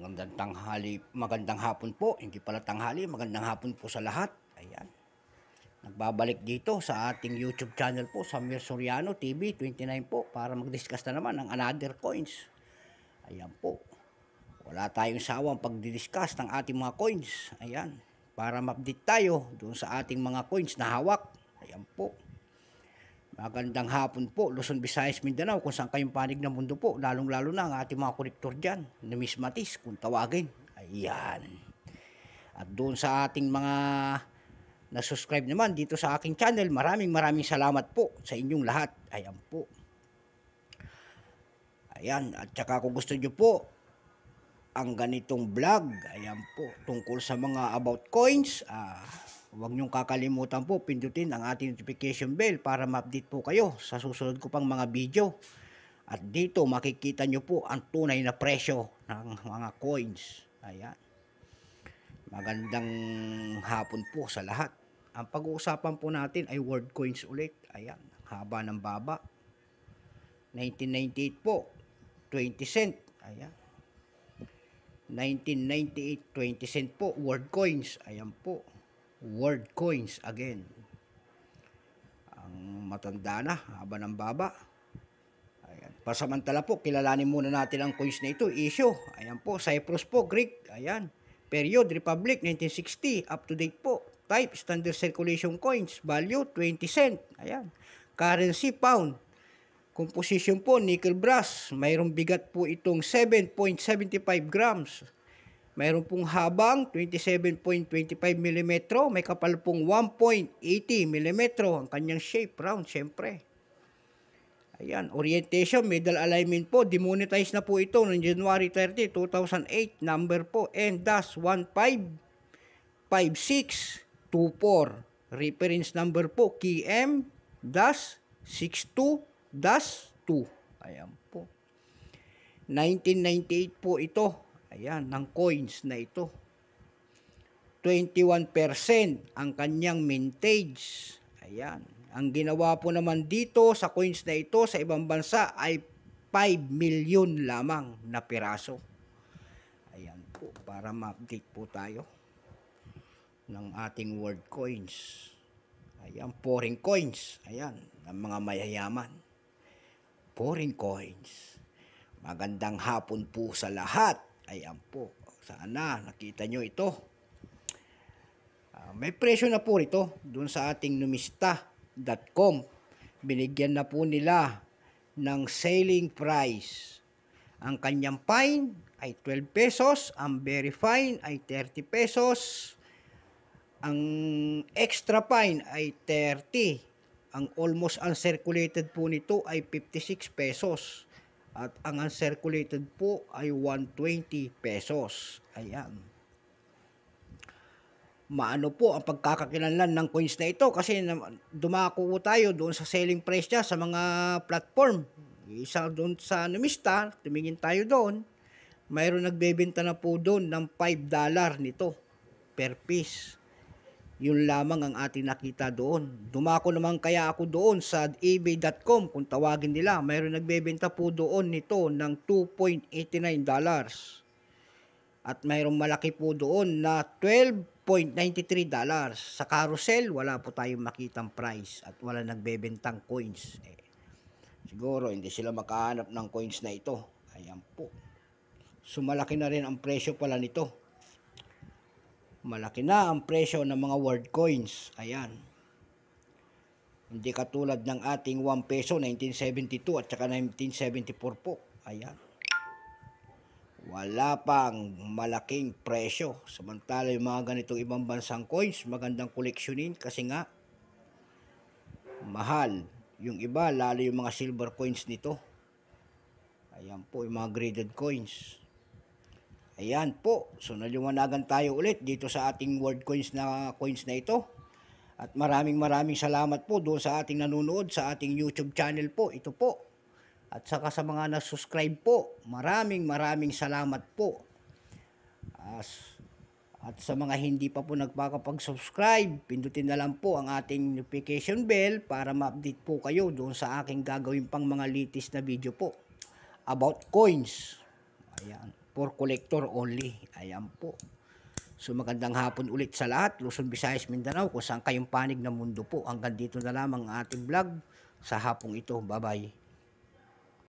Magandang tanghali, magandang hapon po. Hindi pala tanghali, magandang hapon po sa lahat. Ayan. Nagbabalik dito sa ating YouTube channel po, Samir Soriano TV 29 po para mag-discuss na naman ng another coins. Ayan po. Wala tayong sawang pagdi-discuss ng ating mga coins. Ayan. Para ma-update tayo doon sa ating mga coins na hawak. Ayan po. Magandang hapon po, Luzon, Visayas, Mindanao, kung saan kayong panig ng mundo po, lalong-lalo na ang ating mga kolektor dyan, numismatis, kung tawagin. Ayan. At doon sa ating mga na-subscribe naman dito sa aking channel, maraming maraming salamat po sa inyong lahat. Ayan po. Ayan, at saka kung gusto nyo po, ang ganitong vlog, ayan po, tungkol sa mga about coins, ah, Huwag niyong kakalimutan po pindutin ang ating notification bell para ma-update po kayo sa susunod ko pang mga video. At dito makikita niyo po ang tunay na presyo ng mga coins. Ayan. Magandang hapon po sa lahat. Ang pag-uusapan po natin ay world coins ulit. Ayan, haba ng baba. 1998 po, 20 cent. Ayan. 1998, 20 cent po, world coins. Ayan po world coins again. Ang matanda na, haba ng baba. Ayan. Pasamantala po, kilalanin muna natin ang coins na ito. Issue, ayan po, Cyprus po, Greek, ayan. Period, Republic, 1960, up to date po. Type, standard circulation coins, value, 20 cent, ayan. Currency, pound. Composition po, nickel brass. Mayroong bigat po itong 7.75 grams. Mayroon pong habang 27.25 mm, may kapal pong 1.80 mm ang kanyang shape round syempre. Ayan, orientation, middle alignment po, demonetize na po ito noong January 30, 2008, number po N-155624. Reference number po, KM-62-2. Ayan po. 1998 po ito Ayan, ng coins na ito. 21% ang kanyang mintage. Ayan. Ang ginawa po naman dito sa coins na ito sa ibang bansa ay 5 million lamang na piraso. Ayan po, para ma-update po tayo ng ating world coins. Ayan, foreign coins. Ayan, ng mga mayayaman. Foreign coins. Magandang hapon po sa lahat ay ampo. Sana nakita nyo ito. Uh, may presyo na po rito dun sa ating numista.com. Binigyan na po nila ng selling price. Ang kanyang fine ay 12 pesos, ang very fine ay 30 pesos, ang extra fine ay 30. Ang almost uncirculated po nito ay 56 pesos. At ang uncirculated po ay 120 pesos. Ayan. Maano po ang pagkakakilanlan ng coins na ito kasi dumako po tayo doon sa selling price niya sa mga platform. Isa doon sa numista, tumingin tayo doon. Mayroon nagbebenta na po doon ng $5 dollar nito per piece. Yun lamang ang ating nakita doon. Dumako naman kaya ako doon sa ebay.com kung tawagin nila. Mayroon nagbebenta po doon nito ng 2.89 dollars. At mayroon malaki po doon na 12.93 dollars. Sa carousel, wala po tayong makitang price at wala nagbebentang coins. Eh, siguro hindi sila makahanap ng coins na ito. Ayan po. Sumalaki na rin ang presyo pala nito malaki na ang presyo ng mga world coins. Ayan. Hindi katulad ng ating 1 peso 1972 at saka 1974 po. Ayan. Wala pang malaking presyo. Samantala yung mga ganitong ibang bansang coins, magandang koleksyonin kasi nga mahal. Yung iba, lalo yung mga silver coins nito. Ayan po, yung mga graded coins. Ayan po. So naliwanagan tayo ulit dito sa ating world coins na coins na ito. At maraming maraming salamat po doon sa ating nanonood sa ating YouTube channel po. Ito po. At saka sa mga na-subscribe po. Maraming maraming salamat po. As, at sa mga hindi pa po nagpakapag-subscribe, pindutin na lang po ang ating notification bell para ma-update po kayo doon sa aking gagawin pang mga latest na video po about coins. Ayan for collector only. Ayan po. So magandang hapon ulit sa lahat. Luzon, Visayas, Mindanao. Kung saan kayong panig ng mundo po. Hanggang dito na lamang ang ating vlog sa hapong ito. Bye-bye.